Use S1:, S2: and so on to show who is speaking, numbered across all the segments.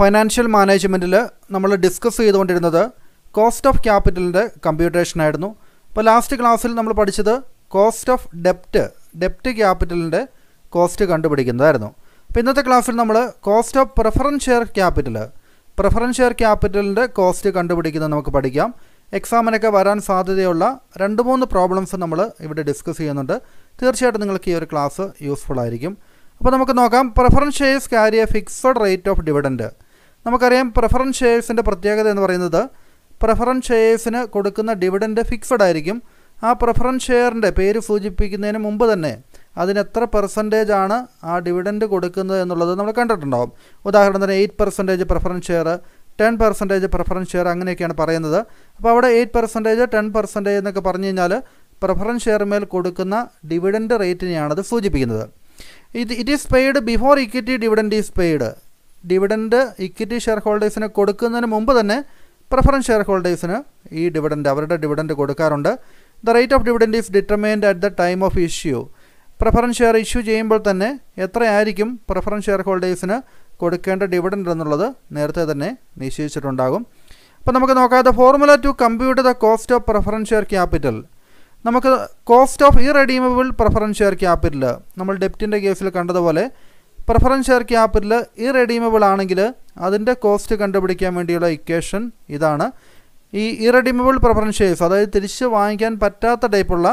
S1: financial മാനേജ്മെൻറ്റിൽ നമ്മൾ discuss ചെയ്തുകൊണ്ടിരുന്നത് cost of ക്യാപിറ്റലിൻ്റെ ആയിരുന്നു അപ്പോൾ ലാസ്റ്റ് ക്ലാസ്സിൽ നമ്മൾ പഠിച്ചത് കോസ്റ്റ് ഓഫ് ഡെപ്റ്റ് ഡെപ്റ്റ് ക്യാപിറ്റലിൻ്റെ കോസ്റ്റ് കണ്ടുപിടിക്കുന്നതായിരുന്നു അപ്പോൾ ഇന്നത്തെ ക്ലാസ്സിൽ നമ്മൾ cost of preference share capital preference share ക്യാപിറ്റലിൻ്റെ cost കണ്ടുപിടിക്കുന്നത് നമുക്ക് പഠിക്കാം എക്സാമിനൊക്കെ വരാൻ സാധ്യതയുള്ള രണ്ട് മൂന്ന് പ്രോബ്ലംസ് നമ്മൾ ഇവിടെ ഡിസ്കസ് ചെയ്യുന്നുണ്ട് തീർച്ചയായിട്ടും നിങ്ങൾക്ക് ഈ ഒരു ക്ലാസ് യൂസ്ഫുൾ ആയിരിക്കും അപ്പോൾ നമുക്ക് നോക്കാം preference shares carry a fixed rate of dividend നമുക്കറിയാം പ്രിഫറൻസ് ഷെയർസിൻ്റെ പ്രത്യേകത എന്ന് പറയുന്നത് പ്രിഫറൻസ് ഷെയർസിന് കൊടുക്കുന്ന ഡിവിഡൻഡ് ഫിക്സഡ് ആയിരിക്കും ആ പ്രിഫറൻസ് ഷെയറിൻ്റെ പേര് സൂചിപ്പിക്കുന്നതിന് മുമ്പ് തന്നെ അതിനെത്ര പെർസെൻറ്റേജ് ആണ് ആ ഡിവിഡൻഡ് കൊടുക്കുന്നത് എന്നുള്ളത് നമ്മൾ കണ്ടിട്ടുണ്ടാവും ഉദാഹരണത്തിന് eight percentage preference share ten percentage preference share അങ്ങനെയൊക്കെയാണ് പറയുന്നത് അപ്പോൾ അവിടെ എയ്റ്റ് പെർസെൻറ്റേജ് ടെൻ പെർസെൻറ്റേജ് എന്നൊക്കെ പറഞ്ഞു കഴിഞ്ഞാൽ പ്രിഫറൻസ് ഷെയർമേൽ കൊടുക്കുന്ന ഡിവിഡൻഡ് റേറ്റിനെയാണ് അത് സൂചിപ്പിക്കുന്നത് ഇത് it is paid before equity dividend is paid dividend equity share ഹോൾഡേഴ്സിന് കൊടുക്കുന്നതിന് മുമ്പ് തന്നെ പ്രിഫറൻസ് ഷെയർ ഹോൾഡേഴ്സിന് ഈ ഡിവിഡൻഡ് അവരുടെ ഡിവിഡൻഡ് കൊടുക്കാറുണ്ട് the rate of dividend is determined at the time of issue preference share issue ചെയ്യുമ്പോൾ തന്നെ എത്രയായിരിക്കും പ്രിഫറൻസ് ഷെയർ ഹോൾഡേഴ്സിന് കൊടുക്കേണ്ട ഡിവിഡൻഡ് എന്നുള്ളത് നേരത്തെ തന്നെ നിശ്ചയിച്ചിട്ടുണ്ടാകും അപ്പോൾ നമുക്ക് നോക്കാം the formula to compute the cost of preference share capital നമുക്ക് cost of irredeemable preference share capital നമ്മൾ ഡെപ്റ്റിൻ്റെ കേസിൽ കണ്ടതുപോലെ പ്രിഫറൻസ് ഷെയർ ക്യാപിറ്റൽ ഇറെഡീമബിൾ ആണെങ്കിൽ അതിൻ്റെ കോസ്റ്റ് കണ്ടുപിടിക്കാൻ വേണ്ടിയുള്ള ഇക്വേഷൻ ഇതാണ് ഈ ഇറെഡീമബിൾ പ്രിഫറൻസ് ഷെയർസ് അതായത് തിരിച്ച് വാങ്ങിക്കാൻ പറ്റാത്ത ടൈപ്പുള്ള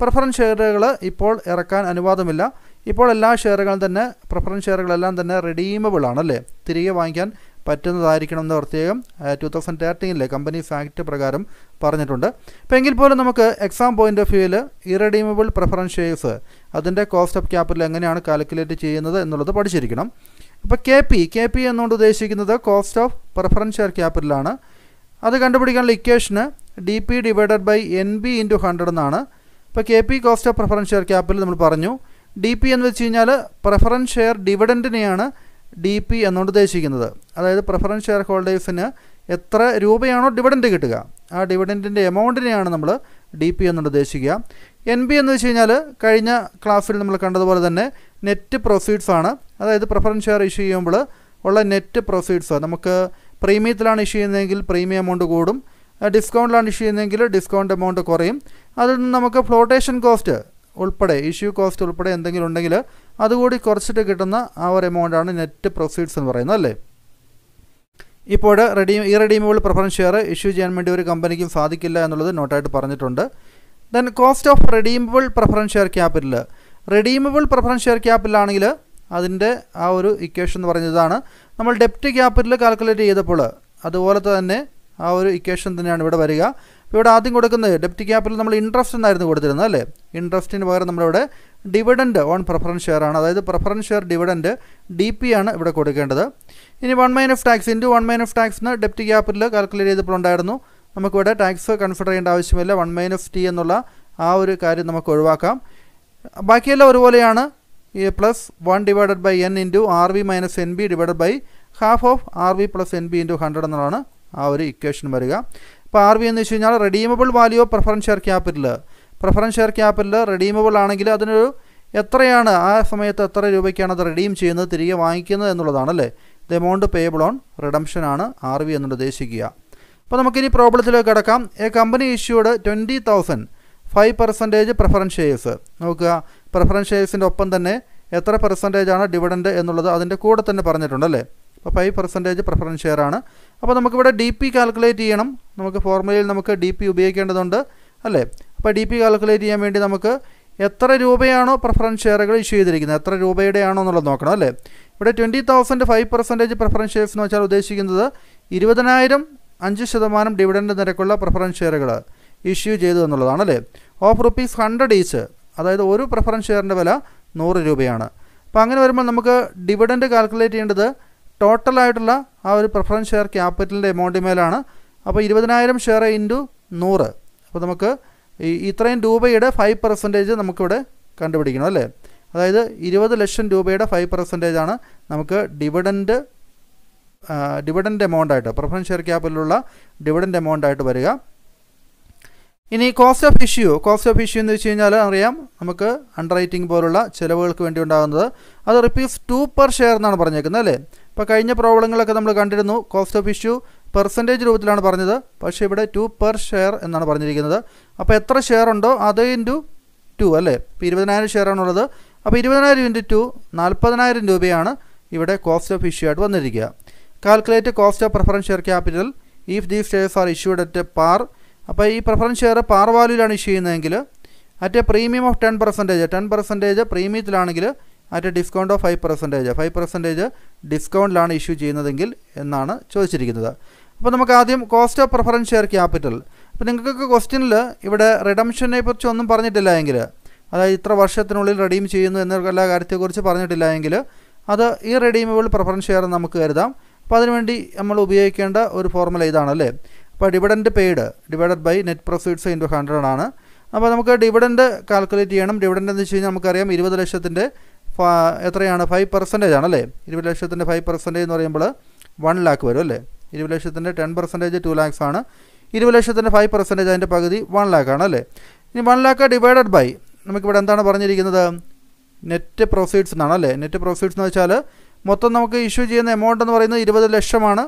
S1: പ്രിഫറൻസ് ഷെയറുകൾ ഇപ്പോൾ ഇറക്കാൻ അനുവാദമില്ല ഇപ്പോൾ എല്ലാ ഷെയറുകളും തന്നെ പ്രിഫറൻസ് ഷെയറുകളെല്ലാം തന്നെ റെഡീമബിൾ ആണല്ലേ തിരികെ വാങ്ങിക്കാൻ പറ്റുന്നതായിരിക്കണം എന്ന് പ്രത്യേകം ടു തൗസൻഡ് തേർട്ടീനിലെ കമ്പനി ഫാക്ട് പ്രകാരം പറഞ്ഞിട്ടുണ്ട് അപ്പോൾ എങ്കിൽ പോലും നമുക്ക് എക്സാം പോയിന്റ് ഓഫ് വ്യൂവിൽ ഇറഡീമബിൾ പ്രിഫറൻസ് ഷെയർസ് അതിൻ്റെ കോസ്റ്റ് ഓഫ് ക്യാപിറ്റൽ എങ്ങനെയാണ് കാൽക്കുലേറ്റ് ചെയ്യുന്നത് എന്നുള്ളത് പഠിച്ചിരിക്കണം അപ്പോൾ കെ പി കെ പി എന്നുകൊണ്ട് ഉദ്ദേശിക്കുന്നത് കോസ്റ്റ് ഓഫ് പ്രിഫറൻസ് ഷെയർ ക്യാപിറ്റലാണ് അത് കണ്ടുപിടിക്കാനുള്ള ഇക്വേഷന് D P divided by N B into hundred എന്നാണ് ഇപ്പോൾ K P cost of preference share capital നമ്മൾ പറഞ്ഞു ഡി പി എന്ന് വെച്ച് കഴിഞ്ഞാൽ പ്രിഫറൻസ് ഷെയർ ഡിവിഡൻറ്റിനെയാണ് ഡി പി എന്നുകൊണ്ട് ഉദ്ദേശിക്കുന്നത് അതായത് പ്രിഫറൻസ് ഷെയർ ഹോൾഡേഴ്സിന് എത്ര രൂപയാണോ ഡിവിഡൻറ്റ് കിട്ടുക ആ ഡിവിഡൻറ്റിൻ്റെ എമൗണ്ടിനെയാണ് നമ്മൾ ഡി പി എന്നുകൊണ്ട് ഉദ്ദേശിക്കുക എൻ ബി എന്ന് വെച്ച് കഴിഞ്ഞാൽ കഴിഞ്ഞ ക്ലാസ്സിൽ നമ്മൾ കണ്ടതുപോലെ തന്നെ നെറ്റ് പ്രൊസീഡ്സ് ആണ് അതായത് പ്രിഫറൻസ് ഷെയർ ഇഷ്യൂ ചെയ്യുമ്പോൾ ഉള്ള നെറ്റ് പ്രൊസീഡ്സ് നമുക്ക് പ്രീമിയത്തിലാണ് ഇഷ്യൂ ചെയ്യുന്നതെങ്കിൽ പ്രീമിയം എമൗണ്ട് കൂടും ഡിസ്കൗണ്ടിലാണ് ഇഷ്യൂ ചെയ്യുന്നതെങ്കിൽ ഡിസ്കൗണ്ട് എമൗണ്ട് കുറയും അതിൽ നിന്ന് നമുക്ക് ഫ്ലോട്ടേഷൻ കോസ്റ്റ് ഉൾപ്പെടെ ഇഷ്യൂ കോസ്റ്റ് ഉൾപ്പെടെ എന്തെങ്കിലും ഉണ്ടെങ്കിൽ അതുകൂടി കുറച്ചിട്ട് കിട്ടുന്ന ആ ഒരു എമൗണ്ടാണ് നെറ്റ് പ്രൊസീഡ്സ് എന്ന് പറയുന്നത് അല്ലേ ഇപ്പോൾ റെഡീം ഈ റെഡീമബിൾ പ്രിഫറൻസ് ഷെയർ ഇഷ്യൂ ചെയ്യാൻ വേണ്ടി ഒരു കമ്പനിക്കും സാധിക്കില്ല എന്നുള്ളത് നോട്ടായിട്ട് പറഞ്ഞിട്ടുണ്ട് then cost of redeemable preference share capital redeemable preference share ക്യാപിറ്റലാണെങ്കിൽ അതിൻ്റെ ആ ഒരു ഇക്വേഷൻ എന്ന് പറയുന്നതാണ് നമ്മൾ ഡെപ്റ്റ് ക്യാപിറ്റൽ കാൽക്കുലേറ്റ് ചെയ്തപ്പോൾ അതുപോലെ തന്നെ ആ ഒരു ഇക്വേഷൻ തന്നെയാണ് ഇവിടെ വരിക ഇവിടെ ആദ്യം കൊടുക്കുന്നത് ഡെപ്റ്റി ക്യാപിറ്റൽ നമ്മൾ ഇൻട്രസ്റ്റ് എന്നായിരുന്നു കൊടുത്തിരുന്നത് അല്ലേ ഇൻട്രസ്റ്റിന് പകരം നമ്മളിവിടെ ഡിവിഡൻഡ് ഓൺ പ്രിഫറൻസ് ഷെയർ ആണ് അതായത് preference share dividend D P ആണ് ഇവിടെ കൊടുക്കേണ്ടത് ഇനി one minus of tax into one minus of ടാക്സിന് ഡെപ്റ്റി ക്യാപിറ്റൽ കാൽക്കുലേറ്റ് ചെയ്തപ്പോഴുണ്ടായിരുന്നു നമുക്കിവിടെ ടാക്സ് കൺസിഡർ ചെയ്യേണ്ട ആവശ്യമില്ല വൺ മൈൻ ഓഫ് ടി എന്നുള്ള ആ ഒരു കാര്യം നമുക്ക് ഒഴിവാക്കാം ബാക്കിയെല്ലാം ഒരുപോലെയാണ് ഈ plus one divided by N into R V minus N B divided by half of R V plus N B into hundred എന്നുള്ളതാണ് ആ ഒരു ഇക്വേഷൻ വരിക ഇപ്പോൾ ആർ ബി എന്ന് വെച്ച് കഴിഞ്ഞാൽ redeemable value of preference share capital preference share capital redeemable ആണെങ്കിൽ അതിനൊരു എത്രയാണ് ആ സമയത്ത് എത്ര രൂപയ്ക്കാണ് അത് റെഡീം ചെയ്യുന്നത് തിരികെ വാങ്ങിക്കുന്നത് എന്നുള്ളതാണ് അല്ലേ the amount payable on redemption ആണ് ആർ ബി എന്നുള്ളത് ഉദ്ദേശിക്കുക അപ്പോൾ നമുക്കിനി പ്രോബ്ലത്തിലേക്ക് കിടക്കാം a company issued twenty thousand five percentage preference shares നോക്കുക പ്രിഫറൻസ് ഷെയർസിൻ്റെ ഒപ്പം തന്നെ എത്ര പെർസെൻറ്റേജ് ആണ് ഡിവിഡൻഡ് എന്നുള്ളത് അതിൻ്റെ കൂടെ തന്നെ പറഞ്ഞിട്ടുണ്ട് അല്ലേ ഫൈവ് പെർസെൻറ്റേജ് പ്രിഫറൻസ് ഷെയർ ആണ് അപ്പോൾ നമുക്കിവിടെ ഡി പി കാൽക്കുലേറ്റ് ചെയ്യണം നമുക്ക് ഫോർമുലയിൽ നമുക്ക് ഡി പി ഉപയോഗിക്കേണ്ടതുണ്ട് അല്ലേ അപ്പോൾ ഡി പി കാൽക്കുലേറ്റ് ചെയ്യാൻ വേണ്ടി നമുക്ക് എത്ര രൂപയാണോ പ്രിഫറൻസ് ഷെയറുകൾ ഇഷ്യൂ ചെയ്തിരിക്കുന്നത് എത്ര രൂപയുടെ ആണോ എന്നുള്ളത് നോക്കണം അല്ലേ ഇവിടെ twenty thousand five percentage preference shares എന്ന് വെച്ചാൽ ഉദ്ദേശിക്കുന്നത് ഇരുപതിനായിരം അഞ്ച് ശതമാനം ഡിവിഡൻഡ് നിരക്കുള്ള പ്രിഫറൻസ് ഷെയറുകൾ ഇഷ്യൂ ചെയ്തു എന്നുള്ളതാണ് അല്ലേ ഓഫ് റുപ്പീസ് ഹൺഡ്രഡ് ഈച്ച് അതായത് ഒരു പ്രിഫറൻസ് ഷെയറിൻ്റെ വില നൂറ് രൂപയാണ് അപ്പോൾ അങ്ങനെ വരുമ്പോൾ നമുക്ക് ഡിവിഡൻഡ് കാൽക്കുലേറ്റ് ചെയ്യേണ്ടത് ടോട്ടലായിട്ടുള്ള ആ ഒരു പ്രിഫറൻസ് ഷെയർ ക്യാപിറ്റലിൻ്റെ എമൗണ്ടിന് മേലാണ് അപ്പോൾ ഇരുപതിനായിരം ഷെയർ ഇൻറ്റു നൂറ് അപ്പോൾ നമുക്ക് ഇത്രയും രൂപയുടെ ഫൈവ് പെർസെൻറ്റേജ് നമുക്കിവിടെ കണ്ടുപിടിക്കണം അല്ലേ അതായത് ഇരുപത് ലക്ഷം രൂപയുടെ ഫൈവ് പെർസെൻറ്റേജ് ആണ് നമുക്ക് ഡിവിഡൻറ്റ് ഡിവിഡൻ്റ് എമൗണ്ട് ആയിട്ട് പ്രിഫറൻസ് ഷെയർ ക്യാപിറ്റലുള്ള ഡിവിഡൻ്റ് എമൗണ്ട് ആയിട്ട് വരിക ഇനി cost of issue cost of issue എന്ന് വെച്ച് കഴിഞ്ഞാൽ അറിയാം നമുക്ക് അണ്ടർ റൈറ്റിംഗ് പോലുള്ള ചിലവുകൾക്ക് വേണ്ടി ഉണ്ടാകുന്നത് അത് റുപ്പീസ് ടു പെർ ഷെയർ എന്നാണ് പറഞ്ഞേക്കുന്നത് അല്ലേ ഇപ്പോൾ കഴിഞ്ഞ പ്രോബ്ലങ്ങളൊക്കെ നമ്മൾ കണ്ടിരുന്നു കോസ്റ്റ് ഓഫ് ഇഷ്യൂ പെർസെൻറ്റേജ് രൂപത്തിലാണ് പറഞ്ഞത് പക്ഷേ ഇവിടെ ടു പെർ ഷെയർ എന്നാണ് പറഞ്ഞിരിക്കുന്നത് അപ്പോൾ എത്ര ഷെയർ ഉണ്ടോ അത് ഇൻറ്റു ടു അല്ലേ ഇപ്പോൾ ഇരുപതിനായിരം ഷെയർ ആണുള്ളത് അപ്പോൾ ഇരുപതിനായിരം ഇൻറ്റു ടു നാൽപ്പതിനായിരം രൂപയാണ് ഇവിടെ കോസ്റ്റ് ഓഫ് ഇഷ്യൂ ആയിട്ട് വന്നിരിക്കുക calculate cost of preference share capital if these shares are issued at par അപ്പോൾ ഈ പ്രിഫറൻസ് ഷെയർ പാർ വാല്യൂലാണ് ഇഷ്യൂ ചെയ്യുന്നതെങ്കിൽ at a premium of ten percentage ten percentage പ്രീമിയത്തിലാണെങ്കിൽ at discount of five percentage five percentage ഡിസ്കൗണ്ടിലാണ് issue ചെയ്യുന്നതെങ്കിൽ എന്നാണ് ചോദിച്ചിരിക്കുന്നത് അപ്പോൾ നമുക്ക് ആദ്യം cost of preference share capital അപ്പോൾ നിങ്ങൾക്കൊക്കെ ക്വസ്റ്റ്യനിൽ ഇവിടെ റിഡംഷനെ കുറിച്ച് ഒന്നും പറഞ്ഞിട്ടില്ല എങ്കിൽ അതായത് ഇത്ര വർഷത്തിനുള്ളിൽ റെഡീം ചെയ്യുന്നു എന്നുള്ള എല്ലാ കാര്യത്തെക്കുറിച്ച് പറഞ്ഞിട്ടില്ല എങ്കിൽ അത് ഈ റെഡീമബിൾ പ്രിഫറൻസ് ഷെയർ നമുക്ക് കരുതാം അപ്പോൾ അതിനുവേണ്ടി നമ്മൾ ഉപയോഗിക്കേണ്ട ഒരു ഫോർമുല ഇതാണല്ലേ അപ്പോൾ dividend paid divided by net profits to hundred ആണ് അപ്പോൾ നമുക്ക് ഡിവിഡൻറ്റ് കാൽക്കുലേറ്റ് ചെയ്യണം ഡിവിഡൻറ്റ് എന്ന് വെച്ച് കഴിഞ്ഞാൽ നമുക്കറിയാം ഇരുപത് ലക്ഷത്തിൻ്റെ എത്രയാണ് ഫൈവ് പെർസെൻറ്റേജ് ആണല്ലേ ഇരുപത് ലക്ഷത്തിൻ്റെ ഫൈവ് പെർസെൻറ്റേജ് എന്ന് പറയുമ്പോൾ വൺ ലാക്ക് വരും അല്ലേ ഇരുപത് ലക്ഷത്തിൻ്റെ ടെൻ പെർസെൻറ്റേജ് ടു ലാക്സ് ആണ് ഇരുപത് ലക്ഷത്തിൻ്റെ ഫൈവ് പെർസെൻറ്റേജ് അതിൻ്റെ പകുതി വൺ ലാക്ക് ആണ് അല്ലേ ഇനി വൺ ലാക്ക് ഡിവൈഡഡ് ബൈ നമുക്കിവിടെ എന്താണ് പറഞ്ഞിരിക്കുന്നത് നെറ്റ് പ്രോഫിറ്റ്സ് എന്നാണ് അല്ലേ നെറ്റ് പ്രോഫിറ്റ്സ് എന്ന് വെച്ചാൽ മൊത്തം നമുക്ക് ഇഷ്യൂ ചെയ്യുന്ന എമൗണ്ട് എന്ന് പറയുന്നത് ഇരുപത് ലക്ഷമാണ്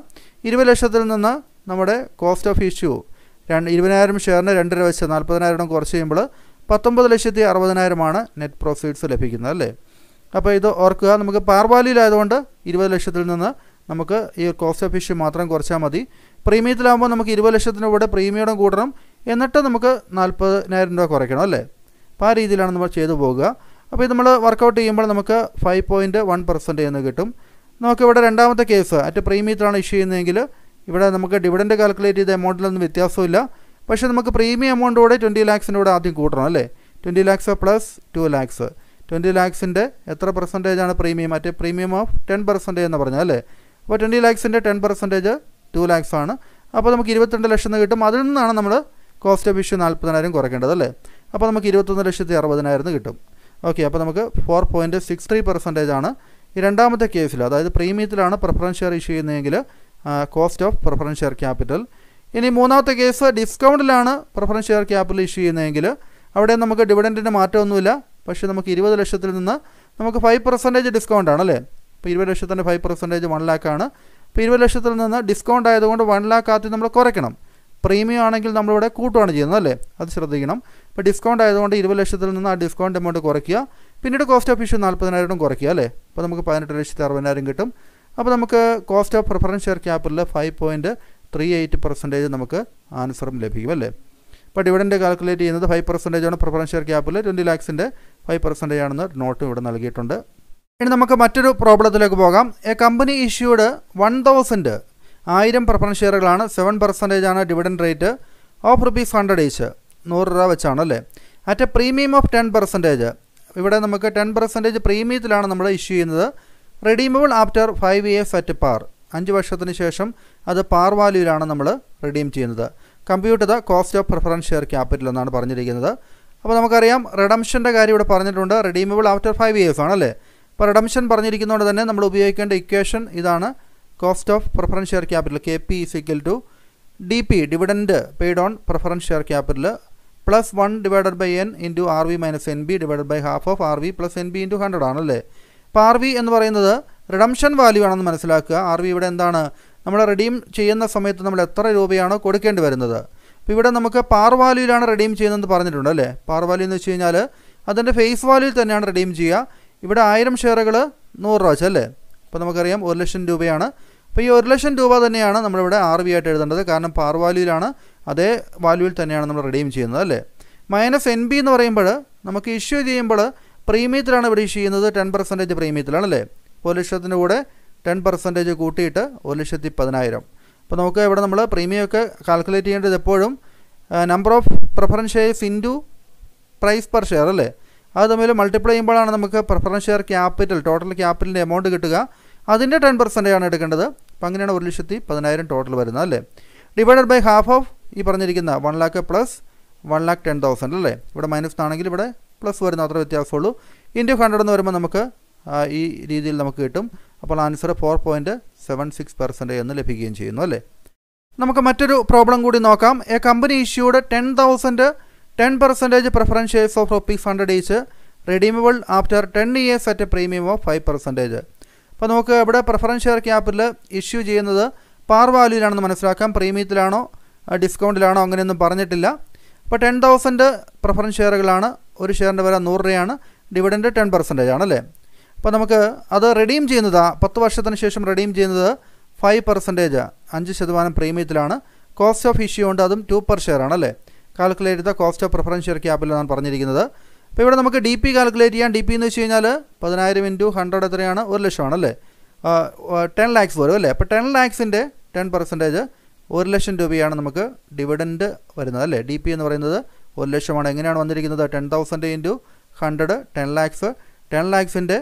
S1: ഇരുപത് ലക്ഷത്തിൽ നിന്ന് നമ്മുടെ കോസ്റ്റ് ഓഫ് ഇഷ്യൂ രണ്ട് ഇരുപതിനായിരം ഷെയറിന് രണ്ടര വെച്ച് നാൽപ്പതിനായിരം കുറച്ച് കഴിയുമ്പോൾ പത്തൊമ്പത് ലക്ഷത്തി അറുപതിനായിരമാണ് നെറ്റ് പ്രോഫിറ്റ്സ് ലഭിക്കുന്നത് അല്ലേ അപ്പോൾ ഇത് ഓർക്കുക നമുക്ക് പാർവാലിയിലായതുകൊണ്ട് ഇരുപത് ലക്ഷത്തിൽ നിന്ന് നമുക്ക് ഈ കോസ്റ്റ് എഫിഷ്യൻ മാത്രം കുറച്ചാൽ മതി പ്രീമിയത്തിലാകുമ്പോൾ നമുക്ക് ഇരുപത് ലക്ഷത്തിന് കൂടെ പ്രീമിയം കൂടണം എന്നിട്ട് നമുക്ക് നാൽപ്പതിനായിരം രൂപ കുറയ്ക്കണം അല്ലേ അപ്പോൾ ആ രീതിയിലാണ് നമ്മൾ ചെയ്തു പോകുക അപ്പോൾ ഇത് നമ്മൾ വർക്കൗട്ട് ചെയ്യുമ്പോൾ നമുക്ക് ഫൈവ് പോയിൻറ്റ് വൺ പെർസെൻറ്റ് എന്ന് കിട്ടും നമുക്കിവിടെ രണ്ടാമത്തെ കേസ് അറ്റ് പ്രീമിയത്തിലാണ് ഇഷ്യൂ ചെയ്യുന്നതെങ്കിൽ ഇവിടെ നമുക്ക് ഡിവിഡൻറ്റ് കാൽക്കുലേറ്റ് ചെയ്ത എമൗണ്ടിലൊന്നും വ്യത്യാസമില്ല പക്ഷേ നമുക്ക് പ്രീമിയം എമൗണ്ട് കൂടെ ട്വൻറ്റി ലാക്സിൻ്റെ കൂടെ ആദ്യം കൂട്ടണം അല്ലേ twenty lakhs plus two lakhs twenty ലാക്സിൻ്റെ എത്ര പെർസെൻറ്റേജ് ആണ് പ്രീമിയം മറ്റേ പ്രീമിയം ഓഫ് ടെൻ പെർസെൻറ്റേജ് എന്ന് പറഞ്ഞാൽ അല്ലേ അപ്പോൾ ട്വൻറ്റി ലാക്സിൻ്റെ ടെൻ പെർസെൻറ്റേജ് ടു ലാക്സ് ആണ് അപ്പോൾ നമുക്ക് ഇരുപത്തിരണ്ട് ലക്ഷം എന്ന് കിട്ടും അതിൽ നിന്നാണ് നമ്മൾ കോസ്റ്റ് ഓഫ് ഇഷ്യൂ നാൽപ്പതിനായിരം കുറയ്ക്കേണ്ടത് അല്ലേ അപ്പോൾ നമുക്ക് ഇരുപത്തൊന്ന് ലക്ഷത്തി അറുപതിനായിരം കിട്ടും ഓക്കെ അപ്പോൾ നമുക്ക് four point six three percentage ആണ് ഈ രണ്ടാമത്തെ കേസിൽ അതായത് പ്രീമിയത്തിലാണ് പ്രിഫറൻസ് ഷെയർ ഇഷ്യൂ ചെയ്യുന്നതെങ്കിൽ cost of preference share capital ഇനി മൂന്നാമത്തെ കേസ് ഡിസ്കൗണ്ടിലാണ് പ്രിഫറൻസ് ഷെയർ ക്യാപിറ്റൽ ഇഷ്യൂ ചെയ്യുന്നതെങ്കിൽ അവിടെ നമുക്ക് ഡിവിഡൻറ്റിൻ്റെ മാറ്റമൊന്നുമില്ല പക്ഷേ നമുക്ക് ഇരുപത് ലക്ഷത്തിൽ നിന്ന് നമുക്ക് ഫൈവ് പെർസെൻറ്റേജ് ഡിസ്കൗണ്ട് ആണ് അല്ലേ അപ്പോൾ ഇരുപത് ലക്ഷത്തിൻ്റെ ഫൈവ് പെർസെൻറ്റേജ് വൺ ലാക്ക് ആണ് അപ്പോൾ ഇരുപത് ലക്ഷത്തിൽ നിന്ന് ഡിസ്കൗണ്ട് ആയതുകൊണ്ട് വൺ ലാക്ക് ആദ്യം നമ്മൾ കുറയ്ക്കണം പ്രീമിയം ആണെങ്കിൽ നമ്മളിവിടെ കൂട്ടുകയാണ് ചെയ്യുന്നത് അല്ലേ അത് ശ്രദ്ധിക്കണം ഇപ്പോൾ ഡിസ്കൗണ്ട് ആയതുകൊണ്ട് ഇരുപത് ലക്ഷത്തിൽ നിന്ന് ആ ഡിസ്കൗണ്ട് എമൗണ്ട് കുറയ്ക്കുക പിന്നീട് കോസ്റ്റ് ഓഫ് ഇഷ്യൂ നാൽപ്പതിനായിരം കുറയ്ക്കുക അല്ലേ അപ്പോൾ നമുക്ക് പതിനെട്ട് ലക്ഷത്തി അറുപതിനായിരം കിട്ടും അപ്പോൾ നമുക്ക് കോസ്റ്റ് ഓഫ് പ്രിഫറൻസ് ഷെയർ ക്യാപിറ്റലിൽ five point three eight percentage നമുക്ക് ആൻസറും ലഭിക്കും അല്ലേ ഇപ്പോൾ ഡിവിഡൻ്റ് കാൽക്കുലേറ്റ് ചെയ്യുന്നത് ഫൈവ് പെർസെൻറ്റേജ് ആണ് പ്രിഫറൻസ് ഷെയർ ക്യാപ്പിൽ ട്വൻറ്റി ലാക്സിൻ്റെ ഫൈവ് പെർസെൻറ്റേജ് ആണെന്ന് നോട്ടും ഇവിടെ നൽകിയിട്ടുണ്ട് ഇനി നമുക്ക് മറ്റൊരു പ്രോബ്ലത്തിലേക്ക് പോകാം a company issued one thousand ആയിരം പ്രിഫറൻസ് ഷെയറുകളാണ് സെവൻ പെർസെൻറ്റേജ് ആണ് dividend rate of rupees hundred each നൂറ് രൂപ വെച്ചാണ് അല്ലേ at a premium of ten percentage ഇവിടെ നമുക്ക് ടെൻ പെർസെൻറ്റേജ് പ്രീമിയത്തിലാണ് നമ്മൾ ഇഷ്യൂ ചെയ്യുന്നത് redeemable after five years at par അഞ്ച് വർഷത്തിന് ശേഷം അത് പാർ വാല്യൂവിലാണ് നമ്മൾ റിഡീം ചെയ്യുന്നത് compute the cost of preference share capital എന്നാണ് പറഞ്ഞിരിക്കുന്നത് അപ്പോൾ നമുക്കറിയാം റിഡംഷൻ്റെ കാര്യം ഇവിടെ പറഞ്ഞിട്ടുണ്ട് റെഡീമബിൾ ആഫ്റ്റർ ഫൈവ് ഇയേഴ്സ് ആണല്ലേ അപ്പോൾ റിഡംഷൻ പറഞ്ഞിരിക്കുന്നതുകൊണ്ട് തന്നെ നമ്മൾ ഉപയോഗിക്കേണ്ട ഇക്വേഷൻ ഇതാണ് cost of preference share capital K P equal to D P dividend paid on preference share capital plus one divided by N into R V minus N B divided by half of R V plus N B into hundred ആണല്ലേ അപ്പോൾ R V എന്ന് പറയുന്നത് redemption value ആണെന്ന് മനസ്സിലാക്കുക R V ഇവിടെ എന്താണ് നമ്മൾ redeem ചെയ്യുന്ന സമയത്ത് നമ്മൾ എത്ര രൂപയാണോ കൊടുക്കേണ്ടി വരുന്നത് അപ്പോൾ ഇവിടെ നമുക്ക് പാർ വാല്യൂയിലാണ് റെഡീം ചെയ്യുന്നതെന്ന് പറഞ്ഞിട്ടുണ്ട് അല്ലേ പാർ വാല്യൂ എന്ന് വെച്ച് കഴിഞ്ഞാൽ അതിൻ്റെ ഫേസ് വാല്യൂ തന്നെയാണ് റെഡീം ചെയ്യുക ഇവിടെ ആയിരം ഷെയറുകൾ നൂറ് രൂപ അല്ലേ അപ്പോൾ നമുക്കറിയാം ഒരു ലക്ഷം രൂപയാണ് അപ്പോൾ ഈ ഒരു ലക്ഷം രൂപ തന്നെയാണ് നമ്മളിവിടെ ആർ ബി ആയിട്ട് എഴുതേണ്ടത് കാരണം പാർ വാല്യൂയിലാണ് അതേ വാല്യൂവിൽ തന്നെയാണ് നമ്മൾ റെഡീം ചെയ്യുന്നത് അല്ലേ മൈനസ് എൻ ബി എന്ന് പറയുമ്പോൾ നമുക്ക് ഇഷ്യൂ ചെയ്യുമ്പോൾ പ്രീമിയത്തിലാണ് ഇവിടെ ഇഷ്യൂ ചെയ്യുന്നത് ടെൻ പെർസെൻറ്റേജ് പ്രീമിയത്തിലാണ് അല്ലേ ഒരു ലക്ഷത്തിൻ്റെ കൂടെ ടെൻ പെർസെൻറ്റേജ് കൂട്ടിയിട്ട് ഒരു ലക്ഷത്തി പതിനായിരം അപ്പോൾ നമുക്ക് ഇവിടെ നമ്മൾ പ്രീമിയം ഒക്കെ കാൽക്കുലേറ്റ് ചെയ്യേണ്ടത് എപ്പോഴും number of preference shares into price per share അല്ലേ അത് തമ്മിൽ മൾട്ടിപ്ലൈ ചെയ്യുമ്പോഴാണ് നമുക്ക് പ്രിഫറൻസ് ഷെയർ ക്യാപിറ്റൽ ടോട്ടൽ ക്യാപിറ്റലിൻ്റെ എമൗണ്ട് കിട്ടുക അതിൻ്റെ ടെൻ പെർസെൻറ്റേജ് ആണ് എടുക്കേണ്ടത് അപ്പോൾ അങ്ങനെയാണ് ഒരു ലക്ഷത്തി പതിനായിരം ടോട്ടൽ വരുന്നത് അല്ലേ ഡിവൈഡഡ് ബൈ ഹാഫ് ഓഫ് ഈ പറഞ്ഞിരിക്കുന്ന one lakh plus one lakh ten thousand അല്ലേ ഇവിടെ മൈനസ് ആണെങ്കിൽ ഇവിടെ പ്ലസ് വരുന്ന അത്ര വ്യത്യാസമുള്ളൂ ഇൻറ്റു ഹൺഡ്രഡ് എന്ന് വരുമ്പോൾ നമുക്ക് ഈ രീതിയിൽ നമുക്ക് കിട്ടും അപ്പോൾ answer four point seven six percent എന്ന് ലഭിക്കുകയും ചെയ്യുന്നു അല്ലേ നമുക്ക് മറ്റൊരു പ്രോബ്ലം കൂടി നോക്കാം a company issued ten thousand ten percentage preference shares of rupees hundred each redeemable after ten years at premium of five percentage അപ്പോൾ നമുക്ക് ഇവിടെ പ്രിഫറൻസ് ഷെയർ ക്യാപിൽ ഇഷ്യൂ ചെയ്യുന്നത് പാർ വാല്യൂലാണെന്ന് മനസ്സിലാക്കാം പ്രീമിയത്തിലാണോ ഡിസ്കൗണ്ടിലാണോ അങ്ങനെയൊന്നും പറഞ്ഞിട്ടില്ല അപ്പോൾ ടെൻ തൗസൻഡ് പ്രിഫറൻസ് ഷെയറുകളാണ് ഒരു ഷെയറിൻ്റെ വില നൂറ് രൂപയാണ് ഡിവിഡൻറ്റ് ടെൻ പെർസെൻറ്റേജ് ആണല്ലേ അപ്പോൾ നമുക്ക് അത് റെഡീം ചെയ്യുന്നത് പത്ത് വർഷത്തിന് ശേഷം റെഡീം ചെയ്യുന്നത് ഫൈവ് പെർസെൻറ്റേജ് അഞ്ച് ശതമാനം പ്രീമിയത്തിലാണ് കോസ്റ്റ് ഓഫ് ഇഷ്യൂ ഉണ്ട് അതും ടു പെർ ഷെയർ ആണ് അല്ലേ കാൽക്കുലേറ്റ് ചെയ്ത കോസ്റ്റ് ഓഫ് പ്രിഫറൻസ് ഷെയർ എന്നാണ് പറഞ്ഞിരിക്കുന്നത് അപ്പോൾ ഇവിടെ നമുക്ക് ഡി പി കാൽക്കുലേറ്റ് ചെയ്യാം ഡി പി എന്ന് വെച്ച് കഴിഞ്ഞാൽ പതിനായിരം ഇൻറ്റു ഹൺഡ്രഡ് എത്രയാണ് ഒരു ലക്ഷമാണ് അല്ലേ ടെൻ ലാക്സ് വരും അല്ലേ അപ്പോൾ ടെൻ ലാക്സിൻ്റെ ടെൻ പെർസെൻറ്റേജ് ഒരു ലക്ഷം രൂപയാണ് നമുക്ക് ഡിവിഡൻഡ് വരുന്നത് അല്ലേ ഡി പി എന്ന് പറയുന്നത് ഒരു ലക്ഷമാണ് എങ്ങനെയാണ് വന്നിരിക്കുന്നത് ten thousand into hundred ten lakhs ten ലാക്സിൻ്റെ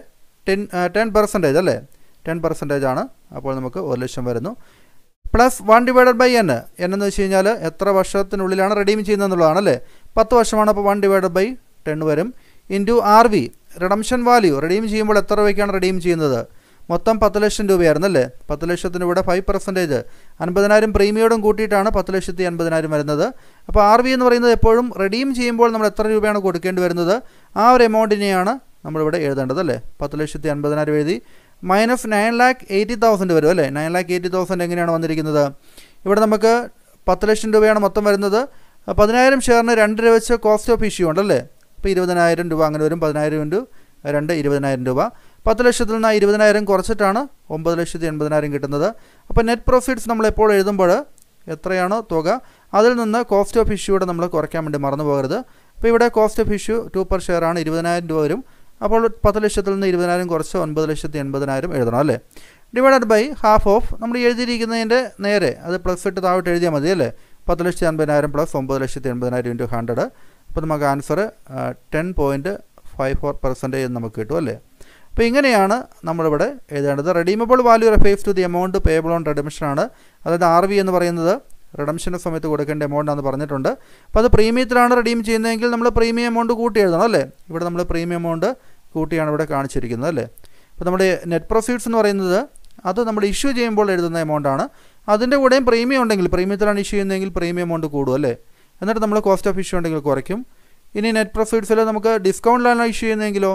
S1: ടെൻ ടെൻ പെർസെൻറ്റേജ് അല്ലേ ടെൻ പെർസെൻറ്റേജ് ആണ് അപ്പോൾ നമുക്ക് ഒരു ലക്ഷം വരുന്നു plus one divided by N N എന്ന് വെച്ച് കഴിഞ്ഞാൽ എത്ര വർഷത്തിനുള്ളിലാണ് റെഡീം ചെയ്യുന്നതെന്നുള്ളതാണ് അല്ലേ പത്ത് വർഷമാണ് അപ്പോൾ വൺ ഡിവൈഡഡ് ബൈ ടെൻ വരും into R V redemption value redeem ചെയ്യുമ്പോൾ എത്ര രൂപയ്ക്കാണ് റെഡീം ചെയ്യുന്നത് മൊത്തം പത്ത് ലക്ഷം രൂപയായിരുന്നു അല്ലേ പത്ത് ലക്ഷത്തിന് ഇവിടെ ഫൈവ് പെർസെൻറ്റേജ് അൻപതിനായിരം പ്രീമിയോടും കൂട്ടിയിട്ടാണ് പത്ത് ലക്ഷത്തി അൻപതിനായിരം വരുന്നത് അപ്പോൾ ആർ എന്ന് പറയുന്നത് എപ്പോഴും റെഡീം ചെയ്യുമ്പോൾ നമ്മൾ എത്ര രൂപയാണ് കൊടുക്കേണ്ടി വരുന്നത് ആ ഒരു എമൗണ്ടിനെയാണ് നമ്മളിവിടെ എഴുതേണ്ടത് അല്ലേ പത്ത് ലക്ഷത്തി അൻപതിനായിരം എഴുതി minus nine lakh eighty thousand വരും അല്ലേ നയൻ ലാക്ക് എയ്റ്റി തൗസൻഡ് എങ്ങനെയാണ് വന്നിരിക്കുന്നത് ഇവിടെ നമുക്ക് പത്ത് ലക്ഷം രൂപയാണ് മൊത്തം വരുന്നത് പതിനായിരം ഷെയറിന് രണ്ട് രൂപ വെച്ച് കോസ്റ്റ് ഓഫ് ഇഷ്യൂ ഉണ്ടല്ലേ അപ്പോൾ ഇരുപതിനായിരം രൂപ അങ്ങനെ വരും പതിനായിരം ഇൻറ്റു രണ്ട് ഇരുപതിനായിരം രൂപ പത്ത് ലക്ഷത്തിൽ നിന്ന് ഇരുപതിനായിരം കുറച്ചിട്ടാണ് ഒമ്പത് ലക്ഷത്തി എൺപതിനായിരം കിട്ടുന്നത് അപ്പോൾ നെറ്റ് പ്രോഫിറ്റ്സ് നമ്മൾ എപ്പോൾ എഴുതുമ്പോൾ എത്രയാണോ തുക അതിൽ നിന്ന് കോസ്റ്റ് ഓഫ് ഇഷ്യൂടെ നമ്മൾ കുറയ്ക്കാൻ വേണ്ടി മറന്നു പോകരുത് അപ്പോൾ ഇവിടെ cost of issue two per share ആണ് ഇരുപതിനായിരം രൂപ വരും അപ്പോൾ പത്ത് ലക്ഷത്തിൽ നിന്ന് ഇരുപതിനായിരം കുറച്ച് ഒൻപത് ലക്ഷത്തി എൺപതിനായിരം എഴുതണം അല്ലേ ഡിവൈഡഡ് ബൈ ഹാഫ് ഓഫ് നമ്മൾ എഴുതിയിരിക്കുന്നതിൻ്റെ നേരെ അത് പ്ലസ് ഇട്ട് താഴോട്ട് എഴുതിയാൽ മതി അല്ലേ പത്ത് ലക്ഷത്തി അൻപതിനായിരം പ്ലസ് ഒമ്പത് ലക്ഷത്തി എൺപതിനായിരം ഇൻറ്റു ഹൺഡ്രഡ് അപ്പോൾ നമുക്ക് answer ten point five four percentage എന്ന് നമുക്ക് കിട്ടും അല്ലേ അപ്പോൾ ഇങ്ങനെയാണ് നമ്മളിവിടെ എഴുതേണ്ടത് redeemable value refers to the amount payable on റെഡിമിഷനാണ് അതായത് ആർ വി എന്ന് പറയുന്നത് റിഡംഷൻ്റെ സമയത്ത് കൊടുക്കേണ്ട എമൗണ്ടാണെന്ന് പറഞ്ഞിട്ടുണ്ട് അപ്പോൾ അത് പ്രീമിയത്തിലാണ് റിഡീം ചെയ്യുന്നതെങ്കിൽ നമ്മൾ പ്രീമിയം എമൗണ്ട് കൂട്ടി എഴുതണം അല്ലേ ഇവിടെ നമ്മൾ പ്രീമിയം എമൗണ്ട് കൂട്ടിയാണ് ഇവിടെ കാണിച്ചിരിക്കുന്നത് അല്ലേ അപ്പോൾ നമ്മുടെ നെറ്റ് പ്രൊസീഡ്സ് എന്ന് പറയുന്നത് അത് നമ്മൾ ഇഷ്യൂ ചെയ്യുമ്പോൾ എഴുതുന്ന ആണ് അതിൻ്റെ കൂടെയും പ്രീമിയം ഉണ്ടെങ്കിൽ പ്രീമിയത്തിലാണ് ഇഷ്യൂ ചെയ്യുന്നതെങ്കിൽ പ്രീമിയം എമൗണ്ട് കൂടും അല്ലേ എന്നിട്ട് നമ്മൾ കോസ്റ്റ് ഓഫ് ഇഷ്യൂ ഉണ്ടെങ്കിൽ കുറയ്ക്കും ഇനി നെറ്റ് പ്രൊഫിറ്റ്സിൽ നമുക്ക് ഡിസ്കൗണ്ടിലാണ് ഇഷ്യൂ ചെയ്യുന്നതെങ്കിലോ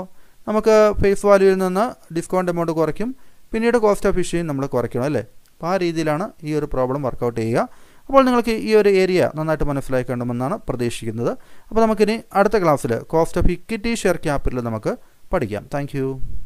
S1: നമുക്ക് ഫേസ് വാല്യൂവിൽ നിന്ന് ഡിസ്കൗണ്ട് എമൗണ്ട് കുറയ്ക്കും പിന്നീട് കോസ്റ്റ് ഓഫ് ഇഷ്യൂയും നമ്മൾ കുറയ്ക്കണം അല്ലേ അപ്പോൾ ആ രീതിയിലാണ് ഈ ഒരു പ്രോബ്ലം വർക്കൗട്ട് ചെയ്യുക അപ്പോൾ നിങ്ങൾക്ക് ഈ ഒരു ഏരിയ നന്നായിട്ട് മനസ്സിലാക്കേണ്ടുമെന്നാണ് പ്രതീക്ഷിക്കുന്നത് അപ്പോൾ നമുക്കിനി അടുത്ത ക്ലാസ്സിൽ cost of equity share capital നമുക്ക് പഠിക്കാം താങ്ക്